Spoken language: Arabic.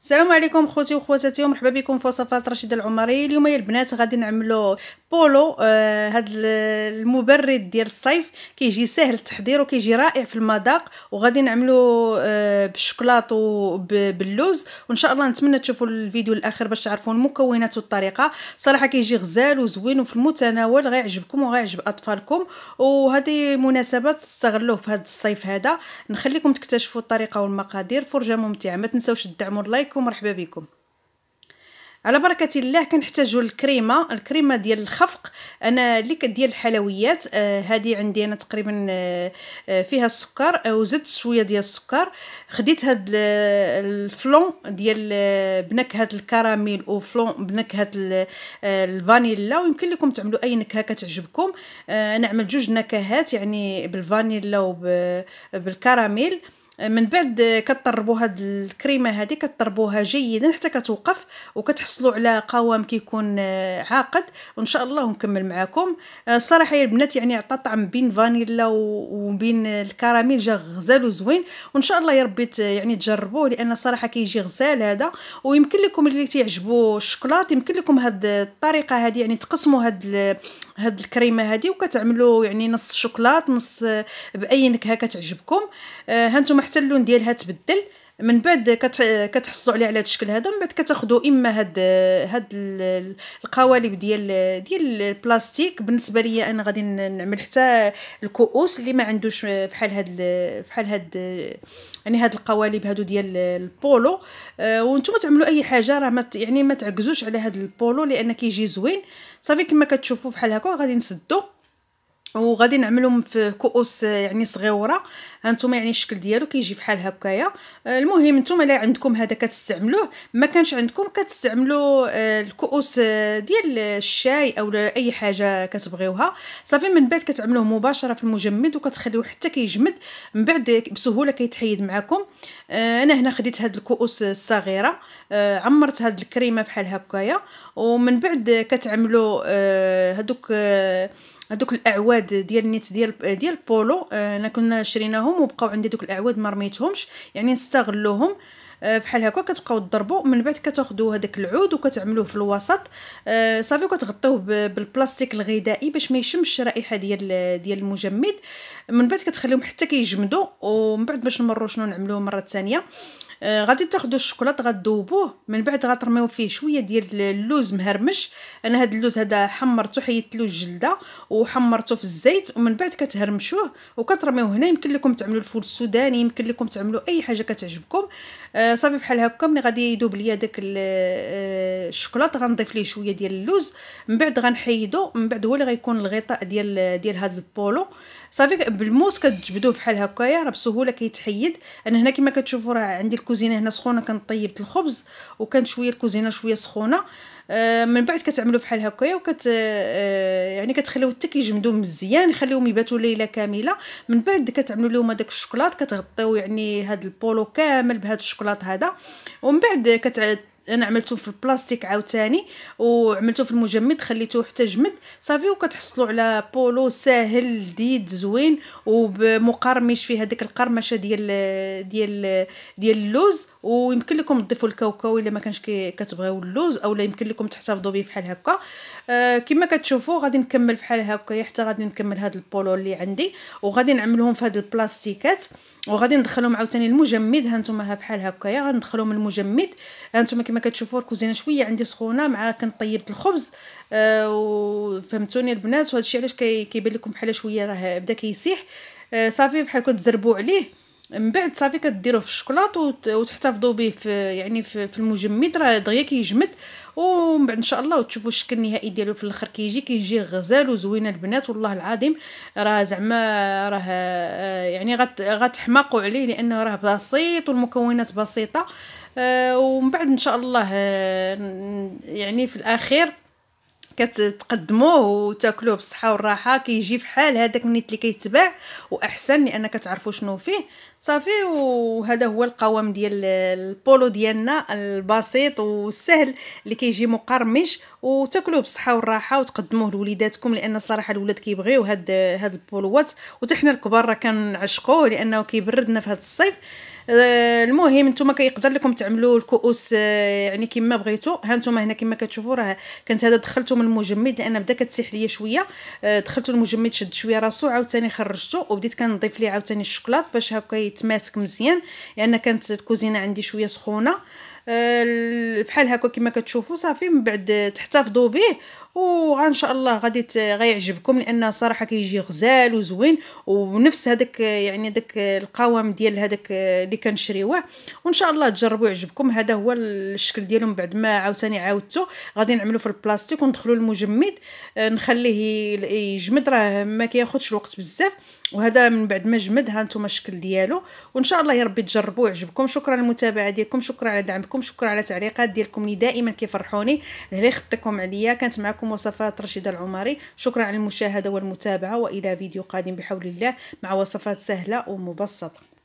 السلام عليكم خوتي وخواتاتي ومرحبا بكم في وصفات رشيده العمري اليوم يا البنات غادي نعملو بولو آه هاد المبرد ديال الصيف كيجي سهل التحضير وكيجي رائع في المذاق وغادي نعملو آه بالشوكولاط وباللوز وان شاء الله نتمنى تشوفوا الفيديو الاخر باش تعرفوا المكونات والطريقه صراحه كيجي غزال وزوين وفي المتناول غيعجبكم وغيعجب اطفالكم وهذه مناسبه تستغلوه في هاد الصيف هذا نخليكم تكتشفوا الطريقه والمقادير فرجه ممتعه ما تنساوش تدعموا اللايك عليكم مرحبا بكم على بركة الله كنحتاجو الكريمة الكريمة ديال الخفق أنا اللي كديال الحلويات آه عندي أنا تقريبا آه, آه، فيها السكر آه، وزدت شوية ديال السكر خديت هاد الفلون ديال آه، بنكهة الكراميل وفلون بنكهة الفانيلا ويمكن لكم تعملوا أي نكهة كتعجبكم آه عملت جوج نكهات يعني بالفانيلا وبالكراميل وب من بعد كتطربوا هاد الكريمه هذه كتطربوها جيدا حتى كتوقف وكتحصلوا على قوام كيكون آه، عاقد وان شاء الله نكمل معكم الصراحه آه، يا البنات يعني عطى طعم بين فانيلا وبين الكراميل جا غزال وزوين وان شاء الله يا ربي يعني تجربوه لان صراحه كيجي غزال هذا ويمكن لكم اللي تعجبوا الشكلاط يمكن لكم هاد الطريقه هذه يعني تقسموا هاد هاد الكريمه هذه وكتعملوا يعني نص شوكولات نص آه، باي نكهه كتعجبكم ها حتى اللون ديالها تبدل من بعد كت... كتحصلوا عليه على هذا الشكل هذا من بعد كتاخذوا اما هاد هاد القوالب ديال ديال البلاستيك بالنسبه ليا انا غادي نعمل حتى الكؤوس اللي ما عندوش بحال هاد بحال هاد يعني هاد القوالب هادو ديال البولو آه، وانتم تعملوا اي حاجه راه ما يعني ما تعكزوش على هاد البولو لان كيجي زوين صافي كما كتشوفوا بحال هكا غادي نسدو وغادي نعملهم في كؤوس يعني صغيوره هانتوما يعني الشكل ديالو كيجي بحال هكايا المهم نتوما الا عندكم هذا كتستعملوه ما كانش عندكم كتستعملوا آه، الكؤوس آه، ديال الشاي او اي حاجه كتبغيوها صافي من بعد كتعملوه مباشره في المجمد وكتخليوه حتى كيجمد من بعد بسهوله كيتحيد معكم آه، انا هنا خديت هاد الكؤوس الصغيره عمرت هاد الكريمه بحال هكايا ومن بعد كتعملوا هادوك هذوك الاعواد ديال النيت ديال ديال بولو آه، انا كنا شريناهم وبقاو عندي دوك الاعواد ما رميتهمش يعني نستغلوهم آه، بحال هكا كتبقاو تضربوا من بعد كتاخذوا هذاك العود وكتعملوه في الوسط آه، صافي وكتغطيوه بالبلاستيك الغذائي باش ما يشمش الرائحه ديال ديال المجمد من بعد كتخليهم حتى كيجمدوا ومن بعد باش نمروا شنو نعملوه مره ثانيه آه، غادي تاخذوا الشوكولاط غتذوبوه من بعد غترميو فيه شويه ديال اللوز مهرمش انا هاد اللوز هذا حمرته حيت له الجلده وحمرته في الزيت ومن بعد كتهرمشوه وكترميوه هنا يمكن لكم تعملوا الفول السوداني يمكن لكم تعملوا اي حاجه كتعجبكم آه صافي بحال هكا ملي غادي يذوب ليا داك آه، الشوكولاط غنضيف ليه شويه ديال اللوز من بعد غنحيدو من بعد هو اللي غيكون الغطاء ديال ديال هاد البولو صافي بالموس كتجبدوه بحال هكايا راه بسهوله كيتحيد انا هنا كما كتشوفوا راه عندي الكوزينه هنا سخونه كنطيب الخبز وكانت شويه الكوزينه شويه سخونه آه، من بعد كتعملوا بحال هكايا وكت آه, آه، يعني كتخليوه حتى كيجمدوا مزيان خليهم يباتوا ليله كامله من بعد كتعملوا لهم هذاك الشوكولات كتغطيو يعني هاد البولو كامل بهاد الشوكولات هذا ومن بعد كتعاد انا عملته في البلاستيك عاوتاني وعملته في المجمد خليته حتى جمد صافي وكتحصلوا على بولو ساهل لذيذ زوين ومقرمش فيه هذيك القرمشه ديال ديال ديال اللوز ويمكن لكم تضيفوا الكاوكاو الا ما كانش كتبغيو اللوز اولا يمكن لكم تحتفظوا به بحال هكا أه كما كتشوفوا غادي نكمل بحال هكا حتى غادي نكمل هذا البولو اللي عندي وغادي نعملهم في هاد البلاستيكات وغادي ندخلهم عاوتاني المجمد هانتوما ها بحال هكايا غندخلهم المجمد هانتوما كما كما كتشوفوا الكوزينه شويه عندي سخونه مع كنطيب الخبز آه وفهمتوني البنات وهذا الشيء علاش كيبان لكم بحال شويه راه بدا كيسيح آه صافي بحال زربوا عليه من بعد صافي كديروه في الشكلاط وتحتفظوا به في يعني في, في المجمد راه دغيا كيجمد ومن بعد ان شاء الله وتشوفوا الشكل النهائي ديالو في الاخر كيجي كيجي غزال وزوين البنات والله العظيم راه زعما راه آه، يعني غتحماقوا عليه لانه راه بسيط والمكونات بسيطه آه، ومن بعد ان شاء الله آه، يعني في الاخير كتقدموه وتاكلوه بالصحه والراحه كيجي كي فحال هذاك النيت اللي كيتباع واحسن لان كتعرفوا شنو فيه صافي وهذا هو القوام ديال البولو ديالنا البسيط والسهل اللي كيجي مقرمش وتاكلوه بالصحه والراحه وتقدموه لوليداتكم لان صراحه الولاد كيبغيو هاد هاد البولوات وتحنا حنا الكبار راه كنعشقوه لانه كيبردنا في هاد الصيف آه، المهم نتوما كيقدر لكم تعملوا الكؤوس آه، يعني كما بغيتوا ها نتوما هنا كما كتشوفوا راه كانت هذا دخلته من المجمد لان بدا كتسيح ليا شويه آه، دخلته المجمد شد شويه راسو عاوتاني خرجته وبديت كنضيف ليه عاوتاني الشوكولات باش هكا يتماسك مزيان لان يعني كانت الكوزينه عندي شويه سخونه بحال هكا كما كتشوفوا صافي من بعد تحتفظوا به وان شاء الله غادي غيعجبكم لان صراحه كيجي غزال وزوين ونفس هذاك يعني داك القوام ديال هذاك اللي كنشريوه وان شاء الله تجربوا يعجبكم هذا هو الشكل ديالهم بعد ما عاوتاني عاودته غادي نعملو في البلاستيك وندخلو المجمد آه، نخليه يجمد راه ما كياخذش الوقت بزاف وهذا من بعد ما جمد ها نتوما الشكل ديالو وان شاء الله يا ربي تجربوه عجبكم شكرا على ديالكم شكرا على دعمكم شكرا على تعليقات ديالكم اللي دائما كيفرحوني اللي خطيكم عليا كانت معكم وصفات رشيده العماري شكرا على المشاهده والمتابعه والى فيديو قادم بحول الله مع وصفات سهله ومبسطه